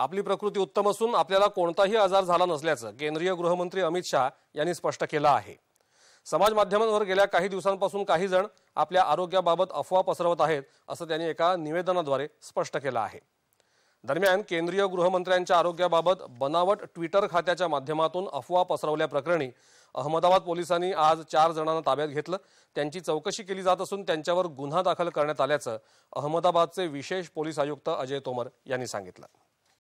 आपली प्रकृती उत्तम असून आपल्याला कोणताही आजार झाला नसल्याचं केंद्रीय गृहमंत्री अमित शाह यांनी स्पष्ट केलं आहे समाज माध्यमांवर गेल्या काही दिवसांपासून काही जण आपल्या आरोग्याबाबत अफवा पसरवत आहेत असं त्यांनी एका निवेदनाद्वारे स्पष्ट केलं आहे दरम्यान केंद्रीय गृहमंत्र्यांच्या आरोग्याबाबत बनावट ट्विटर खात्याच्या माध्यमातून अफवा पसरवल्याप्रकरणी अहमदाबाद पोलिसांनी आज चार जणांना ताब्यात घेतलं त्यांची चौकशी केली जात असून त्यांच्यावर गुन्हा दाखल करण्यात आल्याचं अहमदाबादचे विशेष पोलीस आयुक्त अजय तोमर यांनी सांगितलं